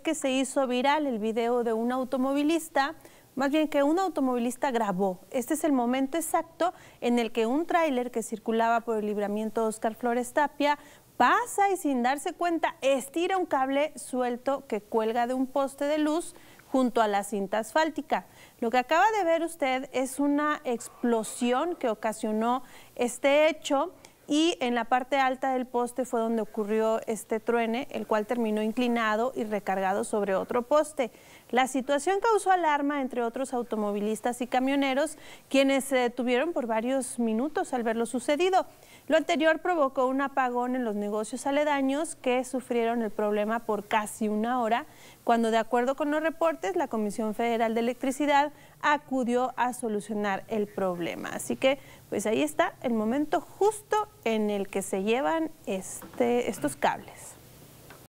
que se hizo viral el video de un automovilista, más bien que un automovilista grabó. Este es el momento exacto en el que un tráiler que circulaba por el libramiento Oscar Flores Tapia pasa y sin darse cuenta estira un cable suelto que cuelga de un poste de luz junto a la cinta asfáltica. Lo que acaba de ver usted es una explosión que ocasionó este hecho y en la parte alta del poste fue donde ocurrió este truene, el cual terminó inclinado y recargado sobre otro poste. La situación causó alarma entre otros automovilistas y camioneros, quienes se detuvieron por varios minutos al ver lo sucedido. Lo anterior provocó un apagón en los negocios aledaños que sufrieron el problema por casi una hora, cuando de acuerdo con los reportes, la Comisión Federal de Electricidad acudió a solucionar el problema. Así que, pues ahí está el momento justo en el que se llevan este, estos cables.